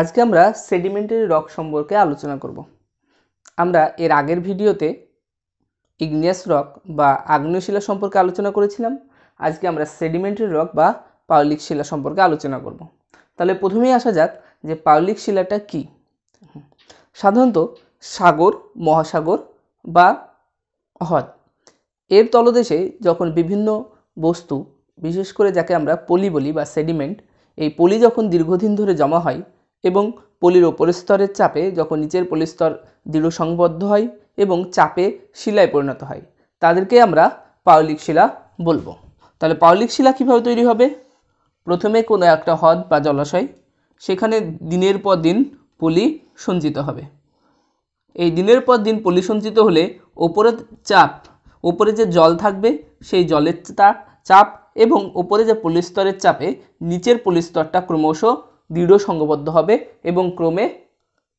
আজকে আমরা sedimentary rock সম্পর্কে আলোচনা করব আমরা এর আগের ভিডিওতে ইগনিয়াস রক বা আগ্নেয়শিলা সম্পর্কে আলোচনা করেছিলাম আজকে আমরা সেডিমেন্টারি রক বা পাউলিক শিলা সম্পর্কে আলোচনা করব তাহলে প্রথমেই আসা যাক যে পাউলিক শিলাটা কি সাধারণত সাগর মহাসাগর বা হ্রদ এর তলদেশে যখন বিভিন্ন বস্তু বিশেষ করে যাকে আমরা পলি বলি বা সেডিমেন্ট এই পলি যখন দীর্ঘদিন ধরে জমা হয় এবং পলির ওপরের স্তরের চাপে যখন নিচের পলির স্তর দৃঢ় সংবদ্ধ হয় এবং চাপে শিলায় পরিণত হয় তাদেরকে আমরা পাওলিক শিলা বলবো তাহলে পাওলিক শিলা কীভাবে তৈরি হবে প্রথমে কোনো একটা হ্রদ বা জলাশয় সেখানে দিনের পর দিন পলি সঞ্চিত হবে এই দিনের পর দিন পলি সঞ্চিত হলে ওপরের চাপ ওপরে যে জল থাকবে সেই জলের চাপ এবং ওপরে যে পলিস্তরের চাপে নিচের পলিস্তরটা ক্রমশ দৃঢ় সঙ্গবদ্ধ হবে এবং ক্রমে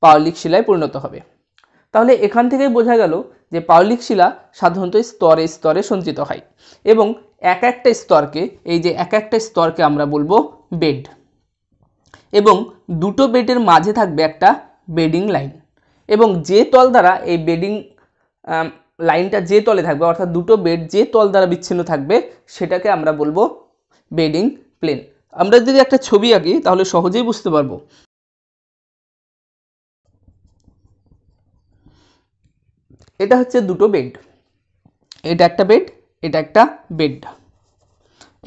পাওলিক শিলায় পরিণত হবে তাহলে এখান থেকেই বোঝা গেল যে পাউলিক শিলা সাধারণত স্তরে স্তরে সঞ্চিত হয় এবং এক একটা স্তরকে এই যে এক একটা স্তরকে আমরা বলবো বেড এবং দুটো বেডের মাঝে থাকবে একটা বেডিং লাইন এবং যে তল দ্বারা এই বেডিং লাইনটা যে তলে থাকবে অর্থাৎ দুটো বেড যে তল দ্বারা বিচ্ছিন্ন থাকবে সেটাকে আমরা বলবো বেডিং প্লেন আমরা যদি একটা ছবি আঁকি তাহলে সহজেই বুঝতে পারবো এটা হচ্ছে দুটো বেড এটা একটা বেড এটা একটা বেড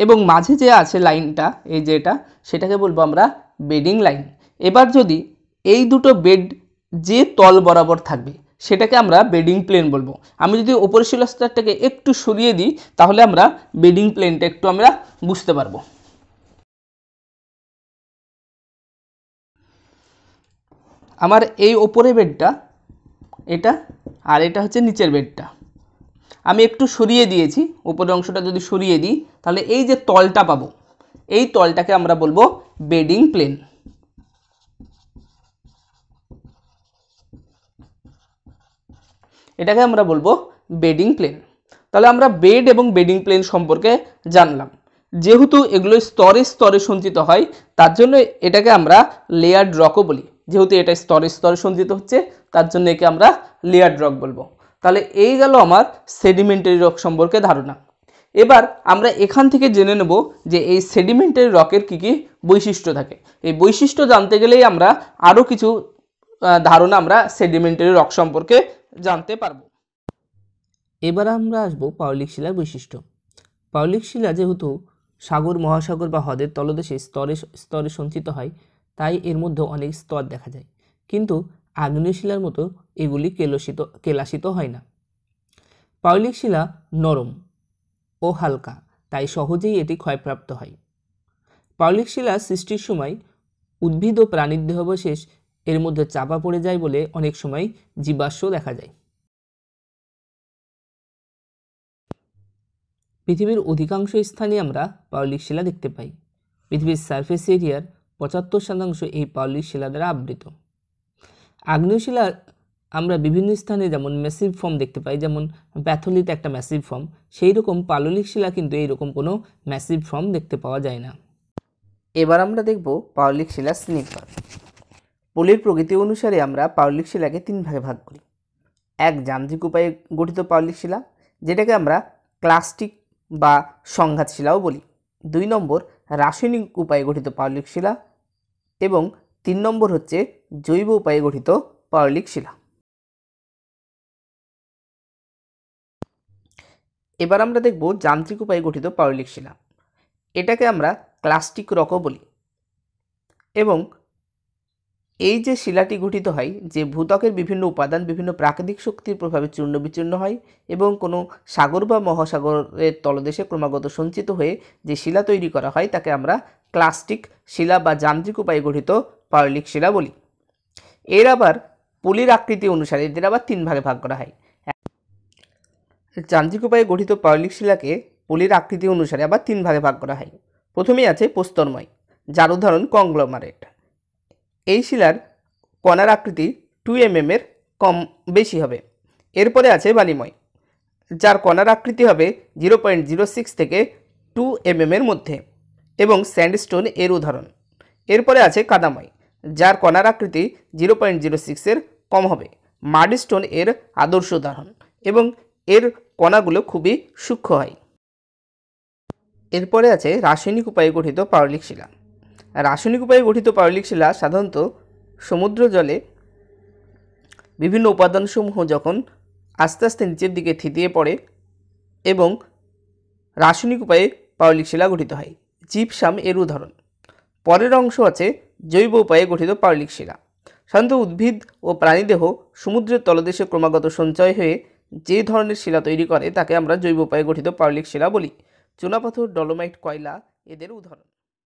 এবং মাঝে যে আছে লাইনটা এই যে এটা সেটাকে বলবো আমরা বেডিং লাইন এবার যদি এই দুটো বেড যে তল বরাবর থাকবে সেটাকে আমরা বেডিং প্লেন বলবো আমি যদি ওপরের শিলাস্তারটাকে একটু সরিয়ে দিই তাহলে আমরা বেডিং প্লেনটা একটু আমরা বুঝতে পারবো আমার এই ওপরে বেডটা এটা আর এটা হচ্ছে নিচের বেডটা আমি একটু সরিয়ে দিয়েছি ওপরের অংশটা যদি সরিয়ে দিই তাহলে এই যে তলটা পাবো এই তলটাকে আমরা বলবো বেডিং প্লেন এটাকে আমরা বলবো বেডিং প্লেন তাহলে আমরা বেড এবং বেডিং প্লেন সম্পর্কে জানলাম যেহেতু এগুলো স্তরে স্তরে সঞ্চিত হয় তার জন্য এটাকে আমরা লেয়ার ড্রকও বলি যেহেতু এটা স্তরে স্তরে সঞ্চিত হচ্ছে তার জন্য একে আমরা লেয়ার্ড রক বলবো তাহলে এই গেল আমার সেডিমেন্টারি রক সম্পর্কে ধারণা এবার আমরা এখান থেকে জেনে নেব যে এই সেডিমেন্টারি রকের কী কী বৈশিষ্ট্য থাকে এই বৈশিষ্ট্য জানতে গেলেই আমরা আরও কিছু ধারণা আমরা সেডিমেন্টারি রক সম্পর্কে জানতে পারব এবার আমরা আসব পাউলিক শিলার বৈশিষ্ট্য পাউলিক শিলা যেহেতু সাগর মহাসাগর বা হ্রদের তলদেশে স্তরে স্তরে সঞ্চিত হয় তাই এর মধ্যে অনেক স্তর দেখা যায় কিন্তু আগ্নেয় শিলার মতো এগুলি কেলসিত কেলাসিত হয় না পাউলিক শিলা নরম ও হালকা তাই সহজেই এটি ক্ষয়প্রাপ্ত হয় পাউলিক শিলা সৃষ্টির সময় উদ্ভিদ ও প্রাণীর দেহাবশেষ এর মধ্যে চাপা পড়ে যায় বলে অনেক সময় জীবাশ্ম দেখা যায় পৃথিবীর অধিকাংশ স্থানে আমরা পাউলিক শিলা দেখতে পাই পৃথিবীর সারফেস এরিয়ার পঁচাত্তর শতাংশ এই পাউলিক শিলা দ্বারা আবৃত আগ্নেয় শিলা আমরা বিভিন্ন স্থানে যেমন ম্যাসিভ ফর্ম দেখতে পাই যেমন প্যাথলিতে একটা ম্যাসিভ ফর্ম সেই রকম পাললিক শিলা কিন্তু এইরকম কোনো ম্যাসিভ ফর্ম দেখতে পাওয়া যায় না এবার আমরা দেখব পাউলিক শিলা স্নিপার পলির প্রকৃতি অনুসারে আমরা পাউলিক শিলাকে তিন ভাগে ভাগ করি এক যান্ত্রিক উপায়ে গঠিত পাউলিক শিলা যেটাকে আমরা ক্লাস্টিক বা সংঘাত শিলাও বলি দুই নম্বর রাসায়নিক উপায়ে গঠিত পাউলিক শিলা এবং তিন নম্বর হচ্ছে জৈব উপায়ে গঠিত পারলিক শিলা এবার আমরা দেখব যান্ত্রিক উপায়ে গঠিত পারলিক শিলা এটাকে আমরা ক্লাস্টিক রকও বলি এবং এই যে শিলাটি গঠিত হয় যে ভূতকের বিভিন্ন উপাদান বিভিন্ন প্রাকৃতিক শক্তির প্রভাবে চূর্ণ বিচূর্ণ হয় এবং কোনো সাগর বা মহাসাগরের তলদেশে ক্রমাগত সঞ্চিত হয়ে যে শিলা তৈরি করা হয় তাকে আমরা ক্লাস্টিক শিলা বা যান্ত্রিক উপায়ে গঠিত পারলিক শিলা বলি এর আবার পলির আকৃতি অনুসারে এদের আবার তিন ভাগে ভাগ করা হয় যান্ত্রিক উপায়ে গঠিত পারলিক শিলাকে পলির আকৃতি অনুসারে আবার তিন ভাগে ভাগ করা হয় প্রথমেই আছে পোস্তরময় যার উদাহরণ কংগ্লোমারেট এই শিলার কণার আকৃতি টু এম এর কম বেশি হবে এরপরে আছে বালিময় যার কণার আকৃতি হবে জিরো পয়েন্ট জিরো সিক্স থেকে টু এম এর মধ্যে এবং স্যান্ডস্টোন এর উদাহরণ এরপরে আছে কাদাময় যার কণার আকৃতি জিরো পয়েন্ট জিরো সিক্সের কম হবে স্টোন এর আদর্শ উদাহরণ এবং এর কণাগুলো খুবই সূক্ষ্ম হয় এরপরে আছে রাসায়নিক উপায়ে গঠিত পাওয়ারলিক শিলা রাসায়নিক উপায়ে গঠিত পাওয়ারলিক শিলা সাধারণত সমুদ্র জলে বিভিন্ন উপাদানসমূহ যখন আস্তে আস্তে নিচের দিকে থিতিয়ে পড়ে এবং রাসায়নিক উপায়ে পাওয়ারলিক শিলা গঠিত হয় জিপসাম এর উদাহরণ পরের অংশ আছে জৈব উপায়ে গঠিত পার্লিক শিলা সাধারণত উদ্ভিদ ও প্রাণীদেহ সমুদ্রের তলদেশে ক্রমাগত সঞ্চয় হয়ে যে ধরনের শিলা তৈরি করে তাকে আমরা জৈব উপায়ে গঠিত পার্লিক শিলা বলি চুনাপাথর ডলোমাইট কয়লা এদের উদাহরণ